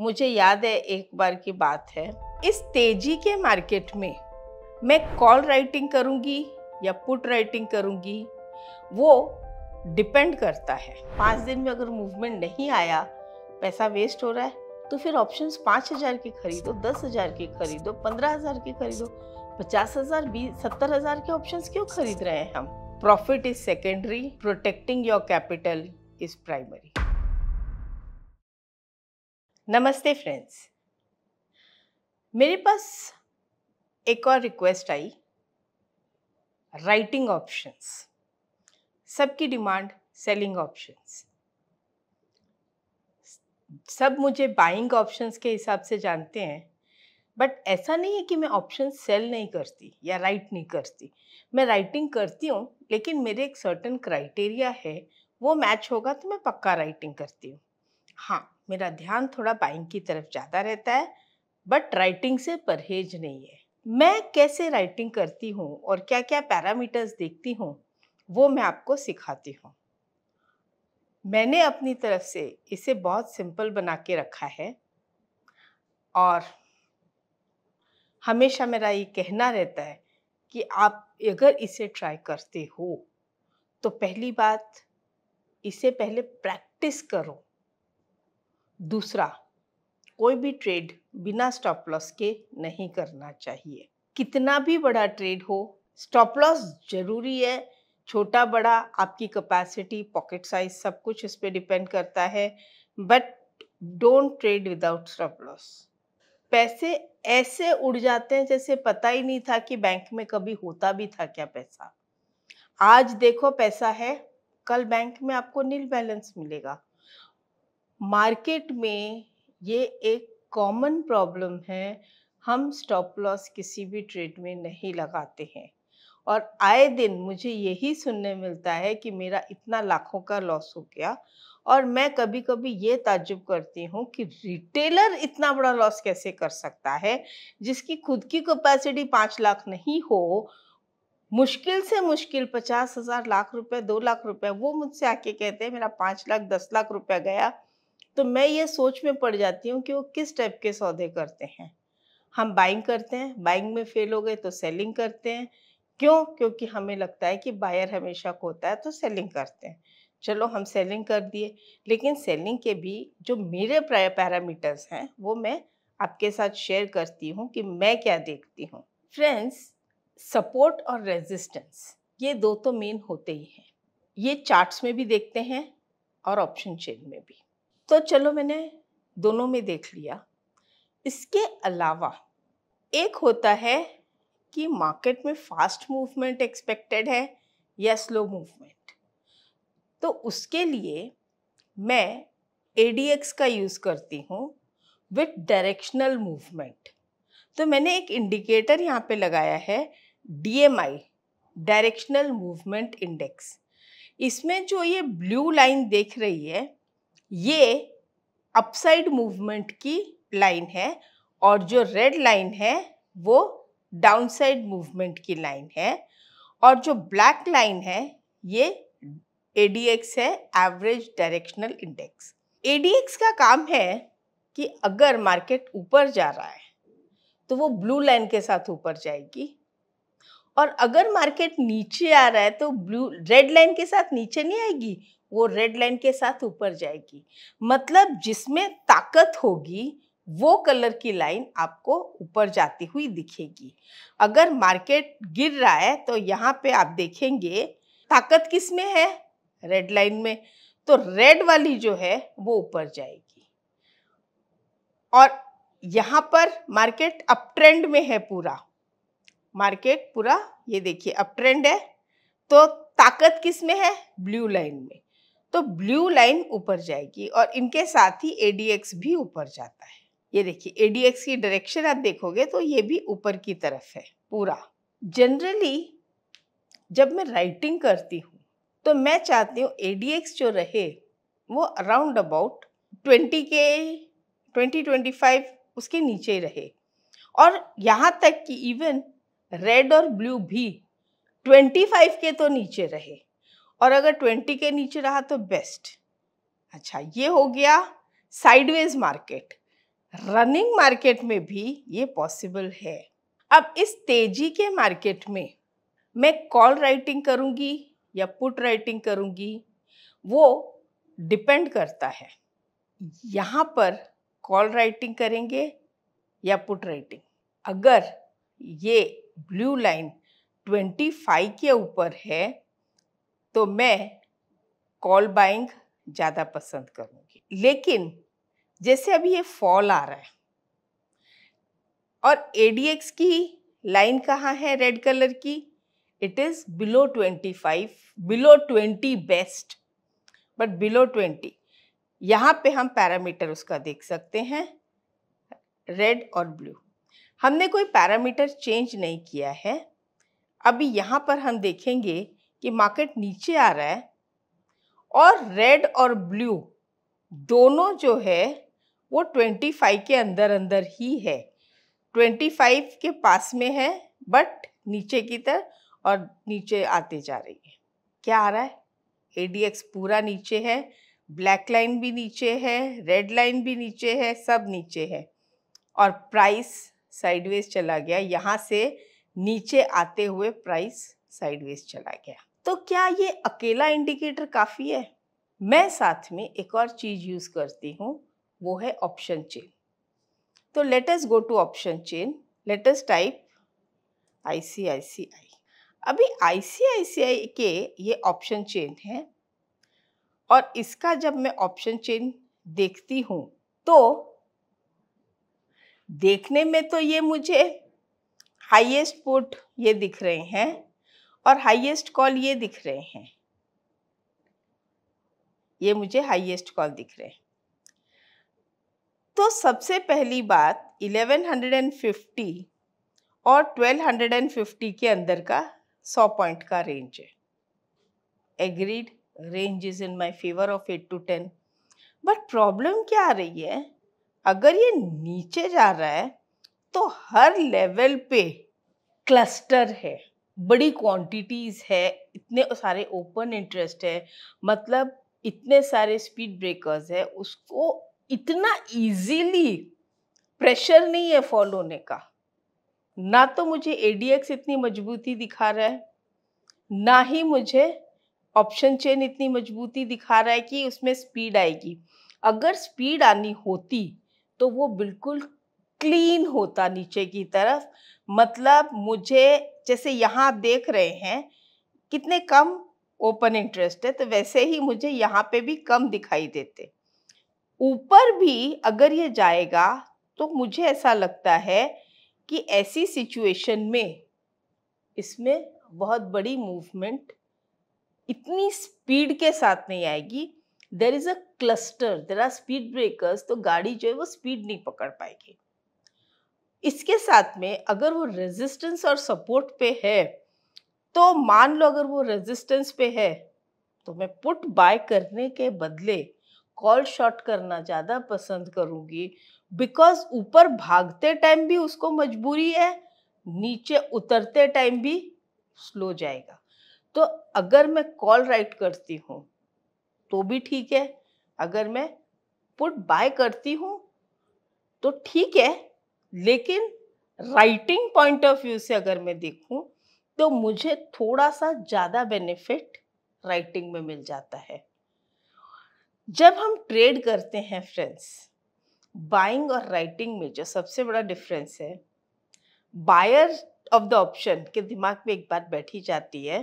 मुझे याद है एक बार की बात है इस तेजी के मार्केट में मैं कॉल राइटिंग करूंगी या पुट राइटिंग करूँगी वो डिपेंड करता है पाँच दिन में अगर मूवमेंट नहीं आया पैसा वेस्ट हो रहा है तो फिर ऑप्शंस पाँच हज़ार की खरीदो दस हज़ार की खरीदो पंद्रह हज़ार की खरीदो पचास हज़ार बीस सत्तर हज़ार के ऑप्शंस क्यों खरीद रहे हैं हम profit is secondary protecting your capital is primary नमस्ते फ्रेंड्स मेरे पास एक और रिक्वेस्ट आई राइटिंग ऑप्शंस सबकी डिमांड सेलिंग ऑप्शंस सब मुझे बाइंग ऑप्शंस के हिसाब से जानते हैं बट ऐसा नहीं है कि मैं ऑप्शन सेल नहीं करती या राइट नहीं करती मैं राइटिंग करती हूँ लेकिन मेरे एक सर्टन क्राइटेरिया है वो मैच होगा तो मैं पक्का राइटिंग करती हूँ हाँ मेरा ध्यान थोड़ा बाइंग की तरफ ज़्यादा रहता है बट राइटिंग से परहेज नहीं है मैं कैसे राइटिंग करती हूँ और क्या क्या पैरामीटर्स देखती हूँ वो मैं आपको सिखाती हूँ मैंने अपनी तरफ से इसे बहुत सिंपल बना के रखा है और हमेशा मेरा ये कहना रहता है कि आप अगर इसे ट्राई करते हो तो पहली बात इसे पहले प्रैक्टिस करो दूसरा कोई भी ट्रेड बिना स्टॉप लॉस के नहीं करना चाहिए कितना भी बड़ा ट्रेड हो स्टॉप लॉस जरूरी है छोटा बड़ा आपकी कैपेसिटी पॉकेट साइज सब कुछ इस पर डिपेंड करता है but don't trade without stop loss पैसे ऐसे उड़ जाते हैं जैसे पता ही नहीं था कि बैंक में कभी होता भी था क्या पैसा आज देखो पैसा है कल बैंक में आपको नील बैलेंस मिलेगा मार्केट में ये एक कॉमन प्रॉब्लम है हम स्टॉप लॉस किसी भी ट्रेड में नहीं लगाते हैं और आए दिन मुझे यही सुनने मिलता है कि मेरा इतना लाखों का लॉस हो गया और मैं कभी कभी ये ताजुब करती हूँ कि रिटेलर इतना बड़ा लॉस कैसे कर सकता है जिसकी खुद की कैपेसिटी पाँच लाख नहीं हो मुश्किल से मुश्किल पचास हज़ार लाख रुपए दो लाख रुपए वो मुझसे आके कहते हैं मेरा पाँच लाख दस लाख रुपए गया तो मैं ये सोच में पड़ जाती हूँ कि वो किस टाइप के सौदे करते हैं हम बाइंग करते हैं बाइंग में फेल हो गए तो सेलिंग करते हैं क्यों क्योंकि हमें लगता है कि बायर हमेशा को होता है तो सेलिंग करते हैं चलो हम सेलिंग कर दिए लेकिन सेलिंग के भी जो मेरे पैरामीटर्स हैं वो मैं आपके साथ शेयर करती हूँ कि मैं क्या देखती हूँ फ्रेंड्स सपोर्ट और रेजिस्टेंस ये दो तो मेन होते ही हैं ये चार्ट्स में भी देखते हैं और ऑप्शन चेन में भी तो चलो मैंने दोनों में देख लिया इसके अलावा एक होता है कि मार्केट में फास्ट मूवमेंट एक्सपेक्टेड है या स्लो मूवमेंट तो उसके लिए मैं ए का यूज़ करती हूँ विथ डायरेक्शनल मूवमेंट तो मैंने एक इंडिकेटर यहाँ पे लगाया है D M I directional movement index इसमें जो ये ब्लू लाइन देख रही है ये अपसाइड मूवमेंट की लाइन है और जो रेड लाइन है वो डाउनसाइड मूवमेंट की लाइन है और जो ब्लैक लाइन है ये एडीएक्स है एवरेज डायरेक्शनल इंडेक्स एडीएक्स का काम है कि अगर मार्केट ऊपर जा रहा है तो वो ब्लू लाइन के साथ ऊपर जाएगी और अगर मार्केट नीचे आ रहा है तो ब्लू रेड लाइन के साथ नीचे नहीं आएगी वो रेड लाइन के साथ ऊपर जाएगी मतलब जिसमें ताकत होगी वो कलर की लाइन आपको ऊपर जाती हुई दिखेगी अगर मार्केट गिर रहा है तो यहाँ पे आप देखेंगे ताकत किस में है रेड लाइन में तो रेड वाली जो है वो ऊपर जाएगी और यहाँ पर मार्केट अप ट्रेंड में है पूरा मार्केट पूरा ये देखिए अप ट्रेंड है तो ताकत किस में है ब्लू लाइन में तो ब्लू लाइन ऊपर जाएगी और इनके साथ ही एडीएक्स भी ऊपर जाता है ये देखिए एडीएक्स की डायरेक्शन आप देखोगे तो ये भी ऊपर की तरफ है पूरा जनरली जब मैं राइटिंग करती हूँ तो मैं चाहती हूँ एडीएक्स जो रहे वो अराउंड अबाउट ट्वेंटी के ट्वेंटी ट्वेंटी फाइव उसके नीचे ही रहे और यहाँ तक कि इवन रेड और ब्लू भी ट्वेंटी फाइव के तो नीचे रहे और अगर ट्वेंटी के नीचे रहा तो बेस्ट अच्छा ये हो गया साइडवेज मार्केट रनिंग मार्केट में भी ये पॉसिबल है अब इस तेजी के मार्केट में मैं कॉल राइटिंग करूँगी या पुट राइटिंग करूँगी वो डिपेंड करता है यहाँ पर कॉल राइटिंग करेंगे या पुट राइटिंग अगर ये ब्लू लाइन 25 के ऊपर है तो मैं कॉल बाइंग ज़्यादा पसंद करूँगी लेकिन जैसे अभी ये फॉल आ रहा है और ए की लाइन कहाँ है रेड कलर की it is below twenty five below twenty best but below twenty यहाँ पे हम पैरामीटर उसका देख सकते हैं रेड और ब्लू हमने कोई पैरामीटर चेंज नहीं किया है अभी यहाँ पर हम देखेंगे कि मार्केट नीचे आ रहा है और रेड और ब्लू दोनों जो है वो 25 के अंदर अंदर ही है 25 के पास में है बट नीचे की तरह और नीचे आते जा रही है क्या आ रहा है ए डी एक्स पूरा नीचे है ब्लैक लाइन भी नीचे है रेड लाइन भी नीचे है सब नीचे है और प्राइस साइडवेज चला गया यहाँ से नीचे आते हुए प्राइस साइडवेज चला गया तो क्या ये अकेला इंडिकेटर काफ़ी है मैं साथ में एक और चीज़ यूज़ करती हूँ वो है ऑप्शन चेन तो latest go to option chain latest type ICICI अभी आईसीआईसीआई के ये ऑप्शन चेन है और इसका जब मैं ऑप्शन चेन देखती हूँ तो देखने में तो ये मुझे हाईएस्ट पुट ये दिख रहे हैं और हाईएस्ट कॉल ये दिख रहे हैं ये मुझे हाईएस्ट कॉल दिख रहे हैं तो सबसे पहली बात 1150 और 1250 के अंदर का 100 पॉइंट का रेंज है agreed range is in my favour of 8 to 10 but problem क्या आ रही है अगर ये नीचे जा रहा है तो हर लेवल पे क्लस्टर है बड़ी क्वांटिटीज़ है इतने सारे ओपन इंटरेस्ट है मतलब इतने सारे स्पीड ब्रेकर्स है उसको इतना इजीली प्रेशर नहीं है फॉल होने का ना तो मुझे एडीएक्स इतनी मजबूती दिखा रहा है ना ही मुझे ऑप्शन चेन इतनी मजबूती दिखा रहा है कि उसमें स्पीड आएगी अगर स्पीड आनी होती तो वो बिल्कुल क्लीन होता नीचे की तरफ मतलब मुझे जैसे यहाँ देख रहे हैं कितने कम ओपन इंटरेस्ट है तो वैसे ही मुझे यहाँ पे भी कम दिखाई देते ऊपर भी अगर ये जाएगा तो मुझे ऐसा लगता है कि ऐसी सिचुएशन में इसमें बहुत बड़ी मूवमेंट इतनी स्पीड के साथ नहीं आएगी there is a cluster there are speed breakers तो गाड़ी जो है वो स्पीड नहीं पकड़ पाएगी इसके साथ में अगर वो रेजिस्टेंस और सपोर्ट पे है तो मान लो अगर वो रेजिस्टेंस पे है तो मैं पुट बाय करने के बदले कॉल शॉर्ट करना ज़्यादा पसंद करूँगी बिकॉज ऊपर भागते टाइम भी उसको मजबूरी है नीचे उतरते टाइम भी स्लो जाएगा तो अगर मैं कॉल राइट करती हूँ तो भी ठीक है अगर मैं पुट बाय करती हूँ तो ठीक है लेकिन राइटिंग पॉइंट ऑफ व्यू से अगर मैं देखूं तो मुझे थोड़ा सा ज़्यादा बेनिफिट राइटिंग में मिल जाता है जब हम ट्रेड करते हैं फ्रेंड्स बाइंग और राइटिंग में जो सबसे बड़ा डिफरेंस है बायर ऑफ द ऑप्शन के दिमाग में एक बात बैठी जाती है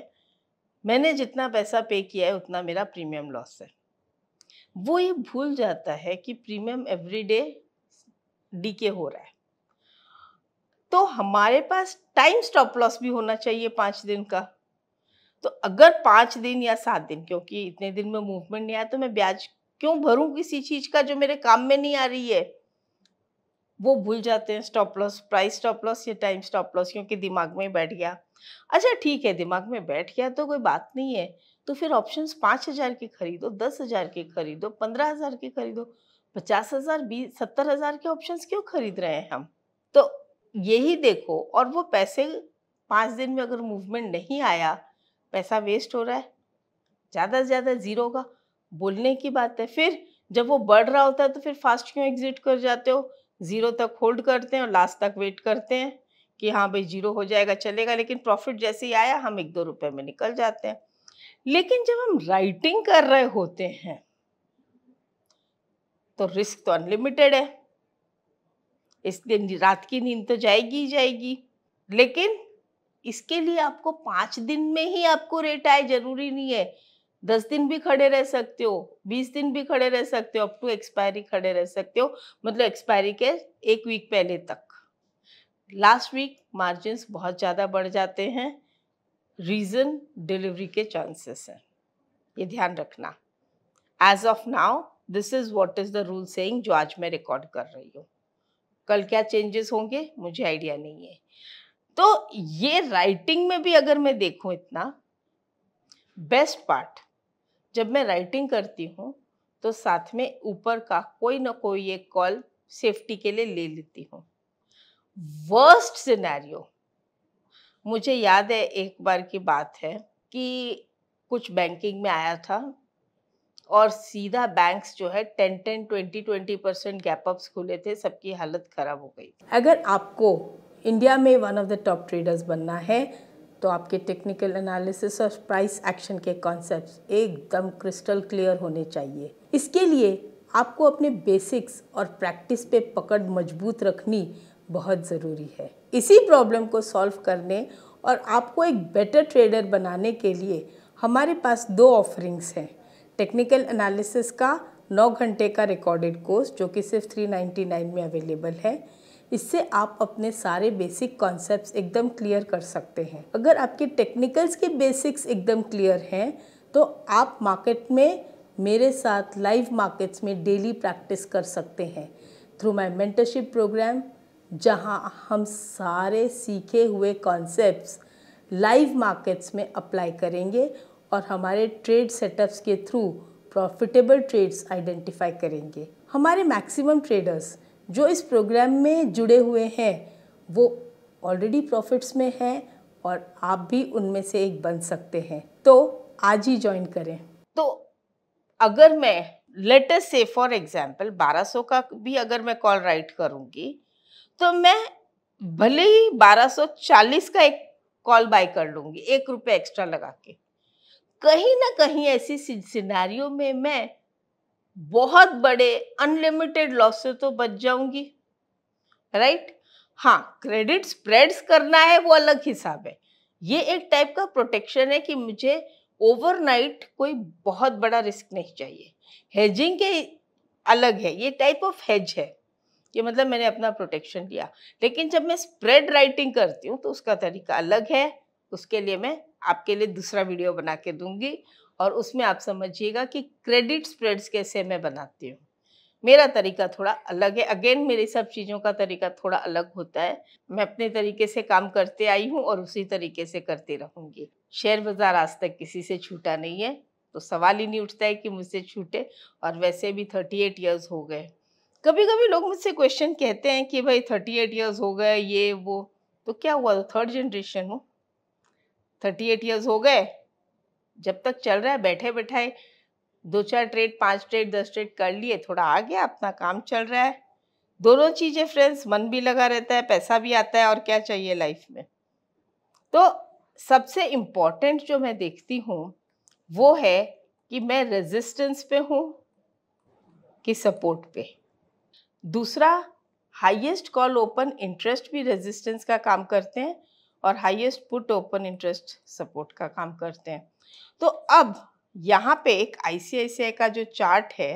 मैंने जितना पैसा पे किया है उतना मेरा प्रीमियम लॉस है वो ये भूल जाता है कि प्रीमियम एवरीडे डीके हो रहा है तो हमारे पास टाइम स्टॉप लॉस भी होना चाहिए पाँच दिन का तो अगर पाँच दिन या सात दिन क्योंकि इतने दिन में मूवमेंट नहीं आया तो मैं ब्याज क्यों भरूं किसी चीज़ का जो मेरे काम में नहीं आ रही है वो भूल जाते हैं stop loss price stop loss या टाइम स्टॉप लॉस क्योंकि दिमाग में बैठ गया अच्छा ठीक है दिमाग में बैठ गया तो कोई बात नहीं है तो फिर ऑप्शंस पाँच हज़ार के खरीदो दस हज़ार के खरीदो पंद्रह हज़ार के खरीदो पचास हज़ार बीस सत्तर हज़ार के ऑप्शंस क्यों खरीद रहे हैं हम तो यही देखो और वो पैसे पाँच दिन में अगर मूवमेंट नहीं आया पैसा वेस्ट हो रहा है ज़्यादा से ज़्यादा ज़ीरो का बोलने की बात है फिर जब वो बढ़ रहा होता है तो फिर फास्ट क्यों एग्जिट कर जाते हो ज़ीरो तक होल्ड करते हैं और लास्ट तक वेट करते हैं कि हाँ भाई जीरो हो जाएगा चलेगा लेकिन प्रॉफिट जैसे ही आया हम एक दो रुपये में निकल जाते हैं लेकिन जब हम राइटिंग कर रहे होते हैं तो रिस्क तो अनलिमिटेड है इसलिए रात की नींद तो जाएगी ही जाएगी लेकिन इसके लिए आपको पाँच दिन में ही आपको रेट आए जरूरी नहीं है दस दिन भी खड़े रह सकते हो बीस दिन भी खड़े रह सकते हो अप टू एक्सपायरी खड़े रह सकते हो मतलब एक्सपायरी के एक वीक पहले तक लास्ट वीक मार्जिन बहुत ज़्यादा बढ़ जाते हैं रीज़न डिलीवरी के चांसेस हैं ये ध्यान रखना as of now this is what is the rule saying जो आज मैं रिकॉर्ड कर रही हूँ कल क्या चेंजेस होंगे मुझे आइडिया नहीं है तो ये राइटिंग में भी अगर मैं देखूं इतना बेस्ट पार्ट जब मैं राइटिंग करती हूँ तो साथ में ऊपर का कोई ना कोई एक कॉल सेफ्टी के लिए ले लेती हूँ वर्स्ट सिनेरियो मुझे याद है एक बार की बात है कि कुछ बैंकिंग में आया था और सीधा बैंक्स जो है ten ten twenty twenty percent gap ups खुले थे सबकी हालत ख़राब हो गई अगर आपको इंडिया में one of the top traders बनना है तो आपके टेक्निकल एनालिसिस और प्राइस एक्शन के कॉन्सेप्ट एकदम क्रिस्टल क्लियर होने चाहिए इसके लिए आपको अपने बेसिक्स और प्रैक्टिस पे पकड़ मजबूत रखनी बहुत ज़रूरी है इसी प्रॉब्लम को सॉल्व करने और आपको एक बेटर ट्रेडर बनाने के लिए हमारे पास दो ऑफरिंग्स हैं टेक्निकल एनालिसिस का नौ घंटे का रिकॉर्डेड कोर्स जो कि सिर्फ थ्री नाइन्टी नाइन में अवेलेबल है इससे आप अपने सारे बेसिक कॉन्सेप्ट्स एकदम क्लियर कर सकते हैं अगर आपके टेक्निकल्स के बेसिक्स एकदम क्लियर हैं तो आप मार्केट में मेरे साथ लाइव मार्केट्स में डेली प्रैक्टिस कर सकते हैं थ्रू माय मेंटरशिप प्रोग्राम जहां हम सारे सीखे हुए कॉन्सेप्ट्स लाइव मार्केट्स में अप्लाई करेंगे और हमारे ट्रेड सेटअप्स के थ्रू प्रॉफिटेबल ट्रेड्स आइडेंटिफाई करेंगे हमारे मैक्सिमम ट्रेडर्स जो इस प्रोग्राम में जुड़े हुए हैं वो ऑलरेडी प्रॉफिट्स में हैं और आप भी उनमें से एक बन सकते हैं तो आज ही ज्वाइन करें तो अगर मैं लेटेस्ट से फॉर एग्जाम्पल 1200 का भी अगर मैं कॉल राइट करूँगी तो मैं भले ही 1240 का एक कॉल बाय कर लूँगी एक रुपये एक्स्ट्रा लगा के कहीं ना कहीं ऐसी सिनारियों में मैं बहुत बड़े अनलिमिटेड लॉस से तो बच जाऊंगी राइट हाँ क्रेडिट स्प्रेड्स करना है वो अलग हिसाब है ये एक टाइप का प्रोटेक्शन है कि मुझे ओवरनाइट कोई बहुत बड़ा रिस्क नहीं चाहिए हेजिंग के अलग है ये टाइप ऑफ हेज है कि मतलब मैंने अपना प्रोटेक्शन लिया लेकिन जब मैं स्प्रेड राइटिंग करती हूँ तो उसका तरीका अलग है उसके लिए मैं आपके लिए दूसरा वीडियो बना के दूंगी और उसमें आप समझिएगा कि क्रेडिट स्प्रेड्स कैसे मैं बनाती हूँ मेरा तरीका थोड़ा अलग है अगेन मेरे सब चीज़ों का तरीका थोड़ा अलग होता है मैं अपने तरीके से काम करते आई हूँ और उसी तरीके से करती रहूँगी शेयर बाज़ार आज तक किसी से छूटा नहीं है तो सवाल ही नहीं उठता है कि मुझसे छूटे और वैसे भी थर्टी एट ईयर्स हो गए कभी कभी लोग मुझसे क्वेश्चन कहते हैं कि भाई थर्टी एट ईयर्स हो गए ये वो तो क्या हुआ थर्ड जनरेशन हो थर्टी एट ईयर्स हो गए जब तक चल रहा है बैठे बैठाए दो चार ट्रेड पांच ट्रेड दस ट्रेड कर लिए थोड़ा आ गया अपना काम चल रहा है दोनों चीज़ें फ्रेंड्स मन भी लगा रहता है पैसा भी आता है और क्या चाहिए लाइफ में तो सबसे इम्पॉर्टेंट जो मैं देखती हूँ वो है कि मैं रेजिस्टेंस पे हूँ कि सपोर्ट पे दूसरा हाईएस्ट कॉल ओपन इंटरेस्ट भी रेजिस्टेंस का काम करते हैं और highest put open interest support का काम करते हैं तो अब यहाँ पे एक आईसीआईसीआई का जो चार्ट है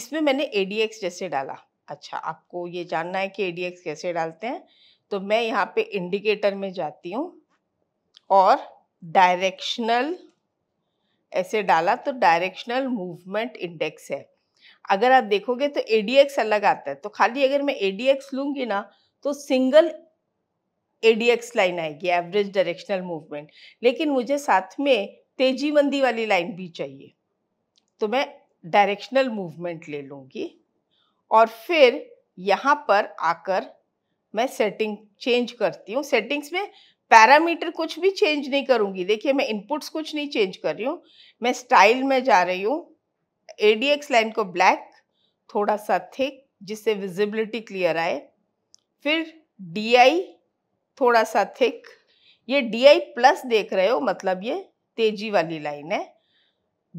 इसमें मैंने एडीएक्स जैसे डाला अच्छा आपको ये जानना है कि एडीएक्स कैसे डालते हैं तो मैं यहाँ पे इंडिकेटर में जाती हूँ और डायरेक्शनल ऐसे डाला तो डायरेक्शनल मूवमेंट इंडेक्स है अगर आप देखोगे तो एडीएक्स अलग आता है तो खाली अगर मैं एडीएक्स लूँगी ना तो सिंगल एडीएक्स लाइन आएगी एवरेज डायरेक्शनल मूवमेंट लेकिन मुझे साथ में तेजी मंदी वाली लाइन भी चाहिए तो मैं डायरेक्शनल मूवमेंट ले लूँगी और फिर यहाँ पर आकर मैं सेटिंग चेंज करती हूँ सेटिंग्स में पैरामीटर कुछ भी चेंज नहीं करूँगी देखिए मैं इनपुट्स कुछ नहीं चेंज कर रही हूँ मैं स्टाइल में जा रही हूँ एक्स लाइन को ब्लैक थोड़ा सा थिक जिससे विजिबिलिटी क्लियर आए फिर डी आई थोड़ा सा थिक ये डी आई प्लस देख रहे हो मतलब ये तेजी वाली लाइन है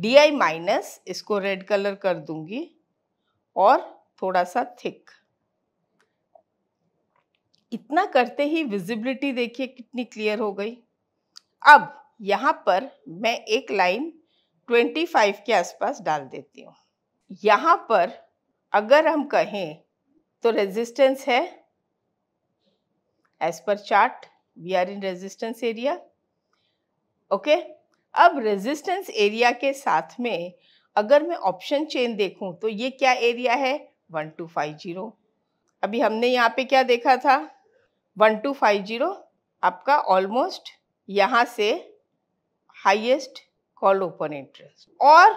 डी आई माइनस इसको रेड कलर कर दूंगी और थोड़ा सा थिक इतना करते ही विजिबिलिटी देखिए कितनी क्लियर हो गई अब यहाँ पर मैं एक लाइन 25 के आसपास डाल देती हूँ यहाँ पर अगर हम कहें तो रेजिस्टेंस है as per chart we are in resistance area okay अब रेजिस्टेंस एरिया के साथ में अगर मैं ऑप्शन चेन देखूं तो ये क्या एरिया है वन टू फाइव जीरो अभी हमने यहाँ पे क्या देखा था वन टू फाइव जीरो आपका ऑलमोस्ट यहाँ से हाईएस्ट कॉल ओपन इंटरेस्ट और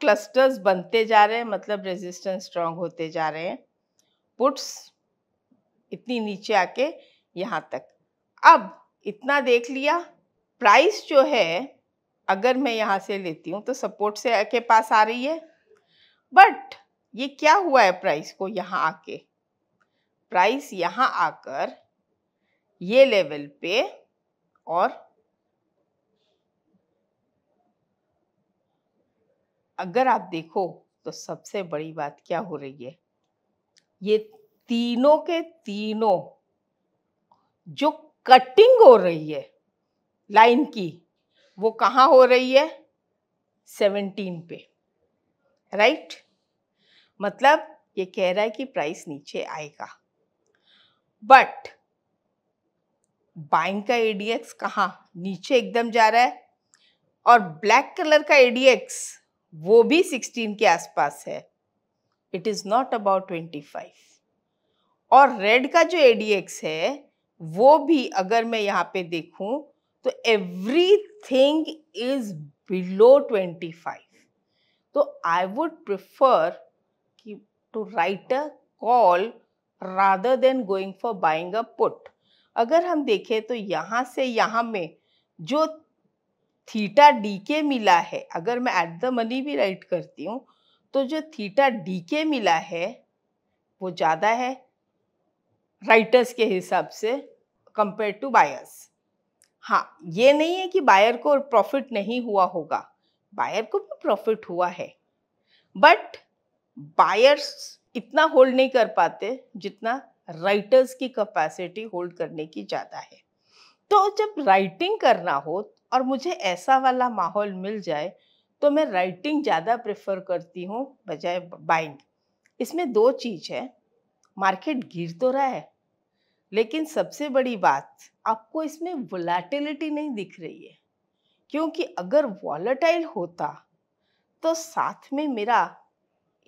क्लस्टर्स बनते जा रहे हैं मतलब रेजिस्टेंस स्ट्रांग होते जा रहे हैं पुट्स इतनी नीचे आके यहाँ तक अब इतना देख लिया प्राइस जो है अगर मैं यहाँ से लेती हूँ तो सपोर्ट से के पास आ रही है बट ये क्या हुआ है प्राइस को यहाँ आके प्राइस यहाँ आकर ये लेवल पे और अगर आप देखो तो सबसे बड़ी बात क्या हो रही है ये तीनों के तीनों जो कटिंग हो रही है लाइन की वो कहाँ हो रही है सेवनटीन पे राइट right? मतलब ये कह रहा है कि प्राइस नीचे आएगा बट बाइंग का एडीएक्स कहाँ नीचे एकदम जा रहा है और ब्लैक कलर का एडीएक्स वो भी 16 के आसपास है इट इज़ नॉट अबाउट 25 और रेड का जो एडीएक्स है वो भी अगर मैं यहाँ पे देखूँ तो everything is below twenty five तो आई वुड प्रिफर कि to write a call rather than going for buying a put अगर हम देखें तो यहाँ से यहाँ में जो थीटा डी के मिला है अगर मैं एट द मनी भी राइट करती हूँ तो जो थीटा डी के मिला है वो ज़्यादा है राइटर्स के हिसाब से कंपेयर टू बायर्स हाँ ये नहीं है कि बायर को प्रॉफिट नहीं हुआ होगा बायर को भी प्रॉफिट हुआ है बट बायर्स इतना होल्ड नहीं कर पाते जितना राइटर्स की कैपेसिटी होल्ड करने की ज़्यादा है तो जब राइटिंग करना हो और मुझे ऐसा वाला माहौल मिल जाए तो मैं राइटिंग ज़्यादा प्रेफर करती हूँ बजाय बाइंग इसमें दो चीज़ है मार्केट गिर तो रहा है लेकिन सबसे बड़ी बात आपको इसमें वोलाटिलिटी नहीं दिख रही है क्योंकि अगर वॉलेटाइल होता तो साथ में मेरा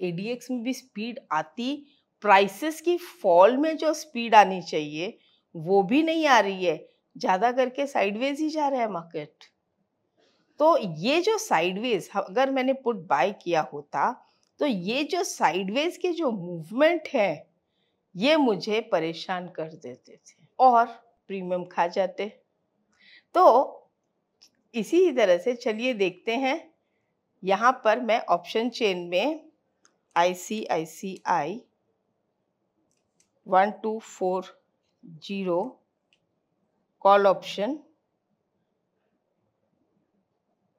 ए में भी स्पीड आती प्राइसेस की फॉल में जो स्पीड आनी चाहिए वो भी नहीं आ रही है ज़्यादा करके साइडवेज ही जा रहा है मार्केट तो ये जो साइडवेज अगर मैंने पुट बाय किया होता तो ये जो साइडवेज के जो मूवमेंट है ये मुझे परेशान कर देते थे और प्रीमियम खा जाते तो इसी तरह से चलिए देखते हैं यहाँ पर मैं ऑप्शन चेन में I C I C I one two four zero call option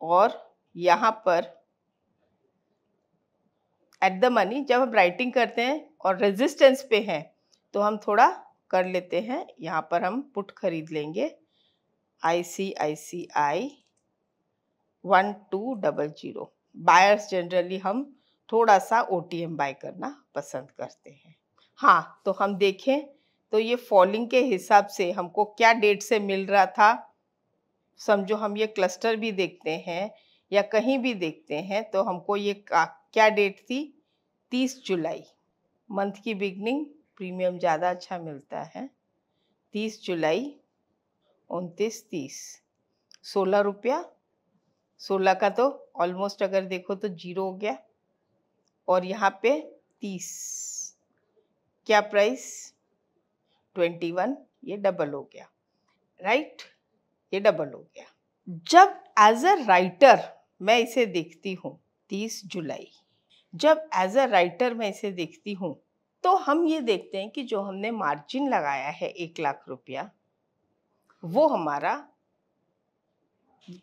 और यहाँ पर एट द मनी जब हम राइटिंग करते हैं और रेजिस्टेंस पे हैं तो हम थोड़ा कर लेते हैं यहाँ पर हम पुट खरीद लेंगे I C I C I one two double zero buyers generally हम थोड़ा सा ओ टी एम बाय करना पसंद करते हैं हाँ तो हम देखें तो ये फॉलिंग के हिसाब से हमको क्या डेट से मिल रहा था समझो हम ये क्लस्टर भी देखते हैं या कहीं भी देखते हैं तो हमको ये क्या डेट थी तीस जुलाई मंथ की बिगनिंग प्रीमियम ज़्यादा अच्छा मिलता है तीस जुलाई उनतीस तीस सोलह रुपया सोलह का तो ऑलमोस्ट अगर देखो तो जीरो हो गया और यहाँ पे तीस क्या प्राइस ट्वेंटी वन ये डबल हो गया राइट ये डबल हो गया जब एज अ राइटर मैं इसे देखती हूँ 30 जुलाई जब एज अ राइटर मैं इसे देखती हूँ तो हम ये देखते हैं कि जो हमने मार्जिन लगाया है एक लाख रुपया वो हमारा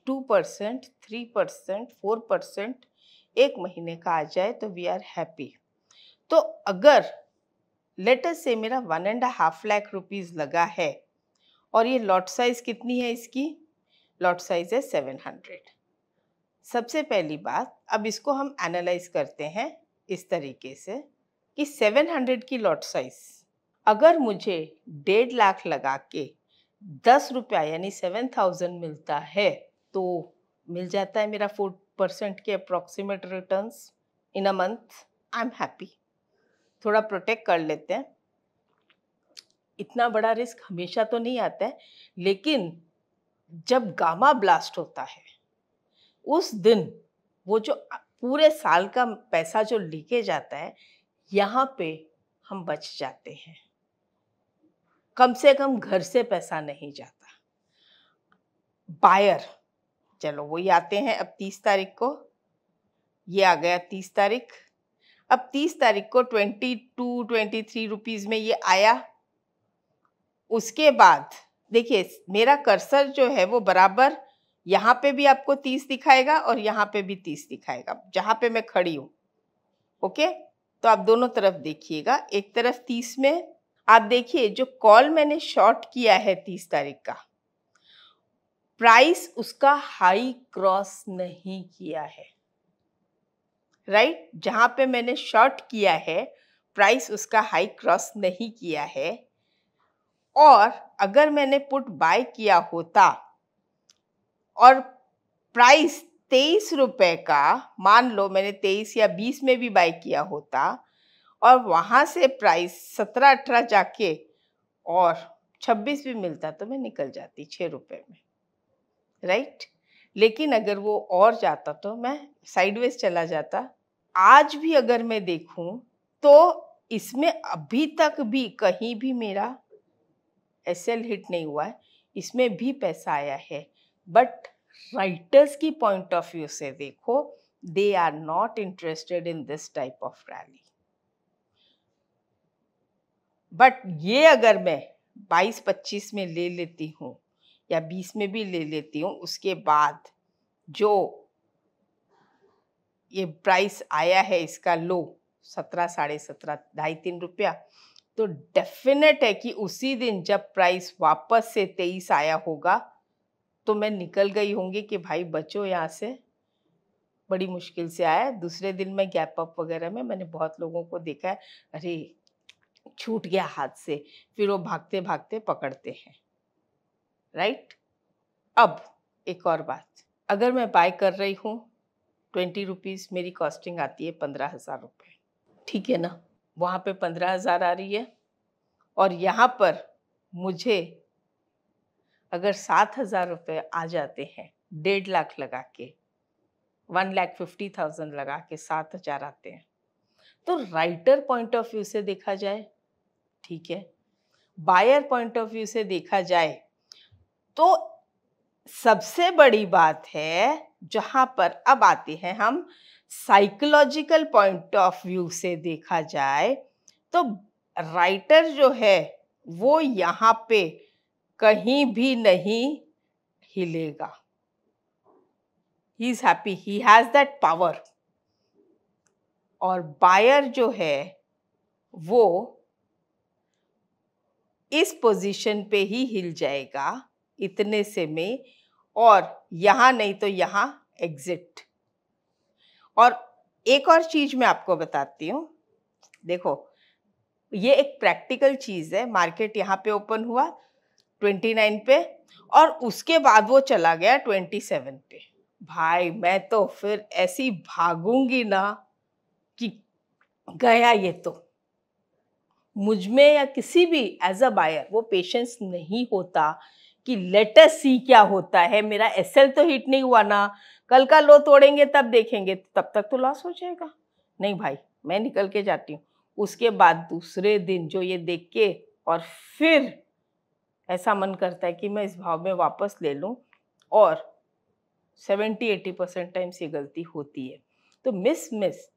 two percent three percent four percent एक महीने का आ जाए तो वी आर हैप्पी तो अगर लेटर से मेरा one and half lakh rupees लगा है और ये लॉट साइज़ कितनी है इसकी लॉट साइज़ है सेवन हंड्रेड सबसे पहली बात अब इसको हम एनालाइज करते हैं इस तरीके से कि 700 की लॉट साइज अगर मुझे डेढ़ लाख लगा के दस रुपया यानी सेवन थाउजेंड मिलता है तो मिल जाता है मेरा फोर परसेंट के approximate return in a month I am happy थोड़ा प्रोटेक्ट कर लेते हैं इतना बड़ा रिस्क हमेशा तो नहीं आता है लेकिन जब गामा ब्लास्ट होता है उस दिन वो जो पूरे साल का पैसा जो लेके जाता है यहाँ पे हम बच जाते हैं कम से कम घर से पैसा नहीं जाता बायर चलो वही आते हैं अब तीस तारीख को ये आ गया तीस तारीख अब तीस तारीख को twenty two twenty three rupees में ये आया उसके बाद देखिए मेरा कर्सर जो है वो बराबर यहाँ पे भी आपको तीस दिखाएगा और यहाँ पे भी तीस दिखाएगा जहाँ पे मैं खड़ी हूँ ओके तो आप दोनों तरफ देखिएगा एक तरफ तीस में आप देखिए जो कॉल मैंने शॉर्ट किया है तीस तारीख का प्राइस उसका हाई क्रॉस नहीं किया है राइट right? जहाँ पे मैंने शॉर्ट किया है प्राइस उसका हाई क्रॉस नहीं किया है और अगर मैंने पुट बाय किया होता और प्राइस तेईस रुपये का मान लो मैंने तेईस या बीस में भी बाई किया होता और वहाँ से प्राइस सत्रह अठारह जाके और छब्बीस भी मिलता तो मैं निकल जाती छः रुपये में राइट लेकिन अगर वो और जाता तो मैं साइडवेज चला जाता आज भी अगर मैं देखूं तो इसमें अभी तक भी कहीं भी मेरा एस हिट नहीं हुआ है इसमें भी पैसा आया है बट राइटर्स की पॉइंट ऑफ व्यू से देखो they are not interested in this type of rally but ये अगर मैं 22-25 में ले लेती हूँ या 20 में भी ले लेती हूँ उसके बाद जो ये प्राइस आया है इसका लो सत्रह साढ़े सत्रह ढाई तीन रुपया तो डेफिनेट है कि उसी दिन जब प्राइस वापस से तेईस आया होगा तो मैं निकल गई होंगी कि भाई बचो यहाँ से बड़ी मुश्किल से आया दूसरे दिन मैं गैप अप वगैरह में मैंने बहुत लोगों को देखा है अरे छूट गया हाथ से फिर वो भागते भागते पकड़ते हैं राइट अब एक और बात अगर मैं बाय कर रही हूँ ट्वेंटी रुपीज़ मेरी कॉस्टिंग आती है पंद्रह हज़ार रुपये ठीक है ना वहाँ पे पंद्रह हज़ार आ रही है और यहाँ पर मुझे अगर सात हज़ार रुपये आ जाते हैं डेढ़ लाख लगा के वन लाख फिफ्टी थाउजेंड लगा के सात हज़ार आते हैं तो राइटर पॉइंट ऑफ व्यू से देखा जाए ठीक है बायर पॉइंट ऑफ व्यू से देखा जाए तो सबसे बड़ी बात है जहां पर अब आते हैं हम साइकोलॉजिकल पॉइंट ऑफ व्यू से देखा जाए तो राइटर जो है वो यहाँ पे कहीं भी नहीं हिलेगा he is happy he has that power और बायर जो है वो इस पोजीशन पे ही हिल जाएगा इतने से में और यहाँ नहीं तो यहाँ एग्जिट और एक और चीज़ मैं आपको बताती हूँ देखो ये एक प्रैक्टिकल चीज़ है मार्केट यहाँ पे ओपन हुआ ट्वेंटी नाइन पे और उसके बाद वो चला गया ट्वेंटी सेवन पे भाई मैं तो फिर ऐसी भागूंगी ना कि गया ये तो मुझ में या किसी भी एज अ बायर वो पेशेंस नहीं होता कि लेटर सी क्या होता है मेरा एसएल तो हिट नहीं हुआ ना कल का लो तोड़ेंगे तब देखेंगे तब तक तो लॉस हो जाएगा नहीं भाई मैं निकल के जाती हूँ उसके बाद दूसरे दिन जो ये देख के और फिर ऐसा मन करता है कि मैं इस भाव में वापस ले लूँ और 70-80 परसेंट टाइम्स ये गलती होती है तो मिस मिस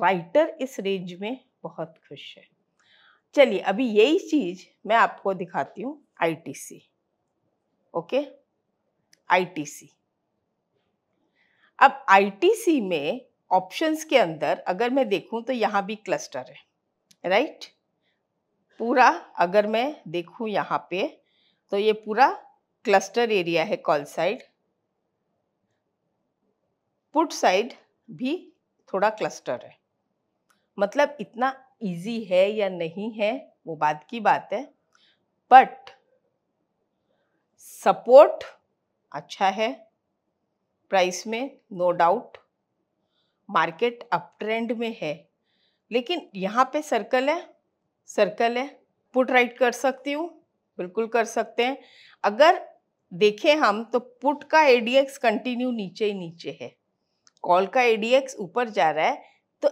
राइटर इस रेंज में बहुत खुश है चलिए अभी यही चीज़ मैं आपको दिखाती हूँ आईटीसी ओके आईटीसी अब आईटीसी में ऑप्शंस के अंदर अगर मैं देखूं तो यहाँ भी क्लस्टर है राइट पूरा अगर मैं देखूं यहाँ पे तो ये पूरा क्लस्टर एरिया है कॉल साइड पुट साइड भी थोड़ा क्लस्टर है मतलब इतना इजी है या नहीं है वो बात की बात है बट सपोर्ट अच्छा है प्राइस में no doubt market up trend में है लेकिन यहाँ पे सर्कल है सर्कल है पुट राइट कर सकती हूँ बिल्कुल कर सकते हैं अगर देखें हम तो पुट का एडीएक्स कंटिन्यू नीचे ही नीचे है कॉल का एडीएक्स ऊपर जा रहा है तो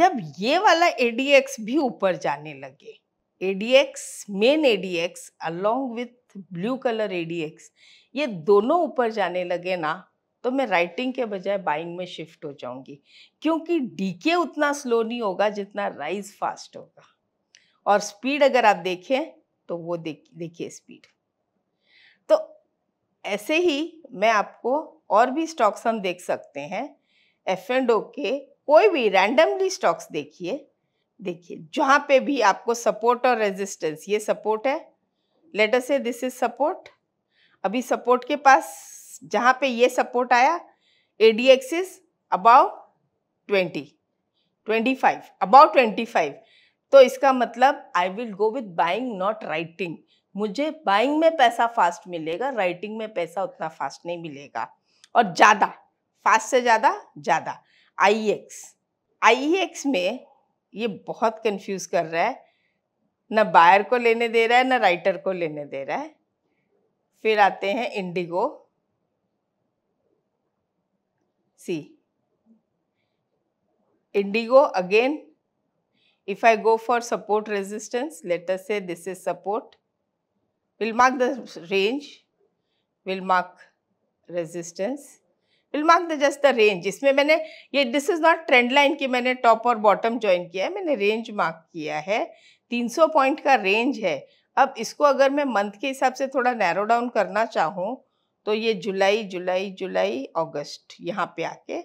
जब ये वाला एडीएक्स भी ऊपर जाने लगे ADX main ADX along with blue colour ADX ये दोनों ऊपर जाने लगे ना तो मैं राइटिंग के बजाय बाइंग में शिफ्ट हो जाऊंगी क्योंकि डीके उतना स्लो नहीं होगा जितना राइज फास्ट होगा और स्पीड अगर आप देखें तो वो देख देखिए स्पीड तो ऐसे ही मैं आपको और भी स्टॉक्स हम देख सकते हैं एफ एंड ओ के कोई भी रैंडमली स्टॉक्स देखिए देखिए जहाँ पे भी आपको सपोर्ट और रेजिस्टेंस ये सपोर्ट है लेटर से दिस इज सपोर्ट अभी सपोर्ट के पास जहाँ पे ये सपोर्ट आया A D X is about twenty twenty five about twenty five तो इसका मतलब I will go with buying not writing मुझे बाइंग में पैसा फास्ट मिलेगा राइटिंग में पैसा उतना फास्ट नहीं मिलेगा और ज़्यादा फास्ट से ज़्यादा ज़्यादा आई एक्स आई एक्स में ये बहुत कंफ्यूज कर रहा है ना बायर को लेने दे रहा है ना राइटर को लेने दे रहा है फिर आते हैं IndiGo see IndiGo again If I go for support resistance, let us say this is support. We'll mark the range, we'll mark resistance. Will mark the just the range इसमें मैंने ये this is not trend line की मैंने top और bottom join किया है मैंने range mark किया है 300 पॉइंट का रेंज है अब इसको अगर मैं मंथ के हिसाब से थोड़ा नैरो डाउन करना चाहूँ तो ये जुलाई जुलाई जुलाई अगस्त यहाँ पे आके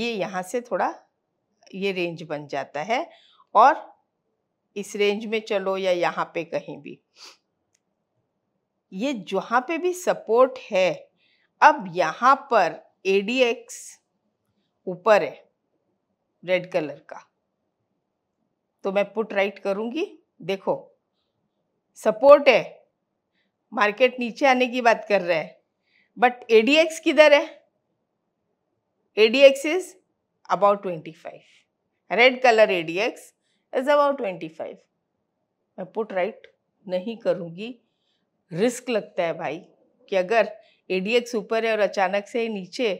ये यहाँ से थोड़ा ये रेंज बन जाता है और इस रेंज में चलो या यहाँ पे कहीं भी ये जहाँ पे भी सपोर्ट है अब यहाँ पर एक्स ऊपर है रेड कलर का तो मैं पुट राइट करूँगी देखो सपोर्ट है मार्केट नीचे आने की बात कर रहा है बट एक्स किधर है ADX is about twenty five red colour A D X is about twenty five मैं पुट राइट नहीं करूँगी रिस्क लगता है भाई कि अगर एक्स ऊपर है और अचानक से नीचे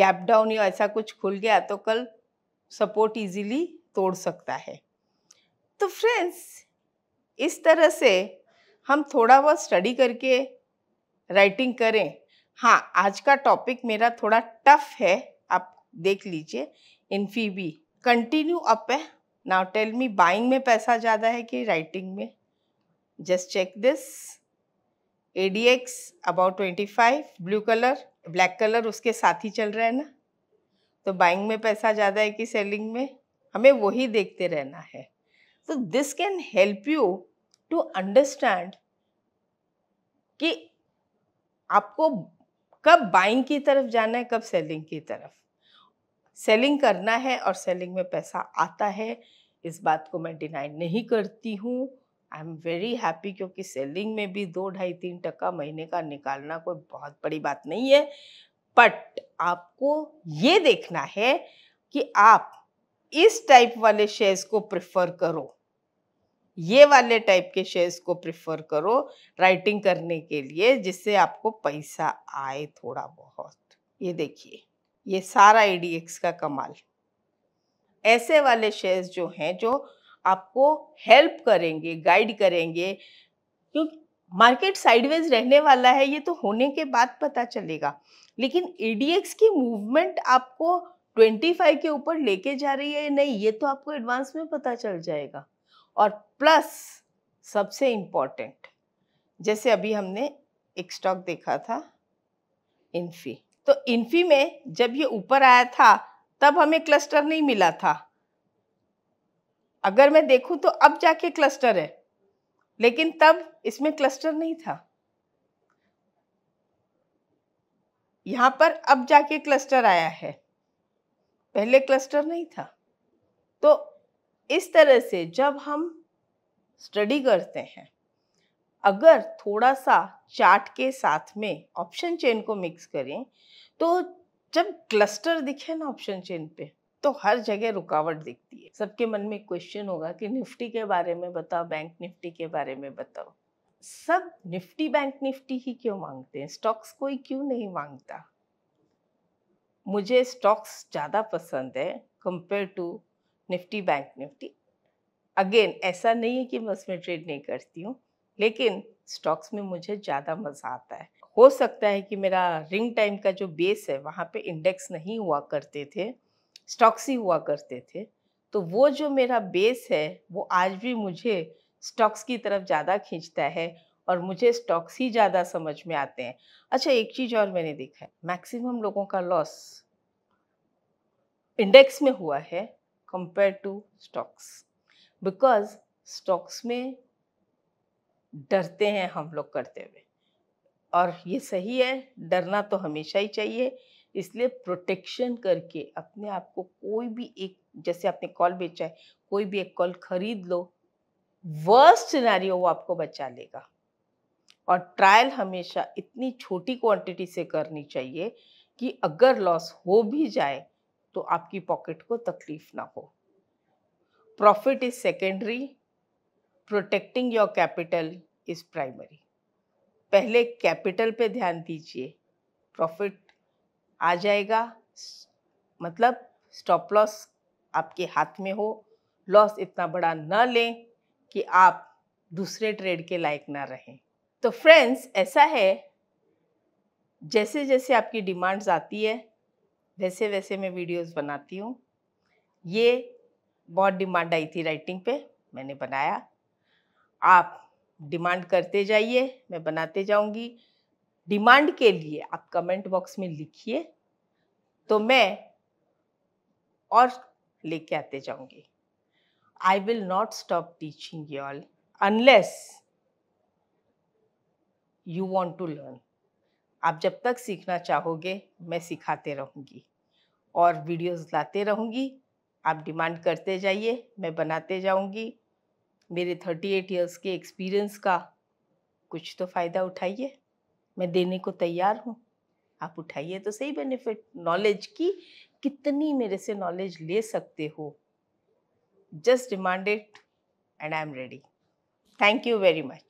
गैप डाउन या ऐसा कुछ खुल गया तो कल सपोर्ट इजीली तोड़ सकता है तो फ्रेंड्स इस तरह से हम थोड़ा बहुत स्टडी करके राइटिंग करें हाँ आज का टॉपिक मेरा थोड़ा टफ है आप देख लीजिए इन्फीबी कंटिन्यू अप है नाउ टेल मी बाइंग में पैसा ज़्यादा है कि राइटिंग में just check this A D X about twenty five blue colour black colour उसके साथ ही चल रहा है ना तो बाइंग में पैसा ज़्यादा है कि सेलिंग में हमें वही देखते रहना है तो this can help you to understand कि आपको कब बाइंग की तरफ जाना है कब सेलिंग की तरफ सेलिंग करना है और सेलिंग में पैसा आता है इस बात को मैं डिनाई नहीं करती हूँ आई एम वेरी हैप्पी क्योंकि सेलिंग में भी दो ढाई तीन टका महीने का निकालना कोई बहुत बड़ी बात नहीं है बट आपको ये देखना है कि आप इस टाइप वाले शेयर्स को प्रिफर करो ये वाले टाइप के शेयर्स को प्रिफर करो राइटिंग करने के लिए जिससे आपको पैसा आए थोड़ा बहुत ये देखिए ये सारा ई e का कमाल ऐसे वाले शेयर्स जो हैं जो आपको हेल्प करेंगे गाइड करेंगे क्योंकि मार्केट साइडवेज रहने वाला है ये तो होने के बाद पता चलेगा लेकिन ई e की मूवमेंट आपको 25 के ऊपर लेके जा रही है या नहीं ये तो आपको एडवांस में पता चल जाएगा और प्लस सबसे इम्पॉर्टेंट जैसे अभी हमने एक स्टॉक देखा था इन्फी तो इन्फी में जब ये ऊपर आया था तब हमें क्लस्टर नहीं मिला था अगर मैं देखूं तो अब जाके क्लस्टर है लेकिन तब इसमें क्लस्टर नहीं था यहाँ पर अब जाके क्लस्टर आया है पहले क्लस्टर नहीं था तो इस तरह से जब हम स्टडी करते हैं अगर थोड़ा सा चाट के साथ में ऑप्शन चेन को मिक्स करें तो जब क्लस्टर दिखे ना ऑप्शन चेन पे तो हर जगह रुकावट दिखती है सबके मन में क्वेश्चन होगा कि निफ्टी के बारे में बताओ बैंक निफ्टी के बारे में बताओ सब निफ्टी बैंक निफ्टी ही क्यों मांगते हैं स्टॉक्स कोई क्यों नहीं मांगता मुझे स्टॉक्स ज़्यादा पसंद है compare to Nifty bank Nifty again ऐसा नहीं है कि मैं उसमें ट्रेड नहीं करती हूँ लेकिन स्टॉक्स में मुझे ज़्यादा मज़ा आता है हो सकता है कि मेरा रिंग टाइम का जो बेस है वहाँ पे इंडेक्स नहीं हुआ करते थे स्टॉक्स ही हुआ करते थे तो वो जो मेरा बेस है वो आज भी मुझे स्टॉक्स की तरफ ज़्यादा खींचता है और मुझे स्टॉक्स ही ज़्यादा समझ में आते हैं अच्छा एक चीज़ और मैंने देखा है मैक्सिमम लोगों का लॉस इंडेक्स में हुआ है compare to stocks because stocks में डरते हैं हम लोग करते हुए और ये सही है डरना तो हमेशा ही चाहिए इसलिए प्रोटेक्शन करके अपने आप को कोई भी एक जैसे आपने कॉल बेचा है कोई भी एक कॉल खरीद लो वर्स्ट सिनेरियो वो आपको बचा लेगा और ट्रायल हमेशा इतनी छोटी क्वांटिटी से करनी चाहिए कि अगर लॉस हो भी जाए तो आपकी पॉकेट को तकलीफ ना हो profit is secondary protecting your capital is primary पहले कैपिटल पे ध्यान दीजिए प्रॉफिट आ जाएगा मतलब स्टॉप लॉस आपके हाथ में हो लॉस इतना बड़ा ना लें कि आप दूसरे ट्रेड के लायक ना रहें तो फ्रेंड्स ऐसा है जैसे जैसे आपकी डिमांड्स आती है वैसे वैसे मैं वीडियोस बनाती हूँ ये बहुत डिमांड आई थी राइटिंग पे मैंने बनाया आप डिमांड करते जाइए मैं बनाते जाऊंगी डिमांड के लिए आप कमेंट बॉक्स में लिखिए तो मैं और लेके आते जाऊंगी I will not stop teaching you all unless you want to learn आप जब तक सीखना चाहोगे मैं सिखाते रहूँगी और वीडियोस लाते रहूँगी आप डिमांड करते जाइए मैं बनाते जाऊँगी मेरे थर्टी एट ईयर्स के एक्सपीरियंस का कुछ तो फ़ायदा उठाइए मैं देने को तैयार हूँ आप उठाइए तो सही बेनिफिट नॉलेज की कितनी मेरे से नॉलेज ले सकते हो just demand it and I am ready thank you very much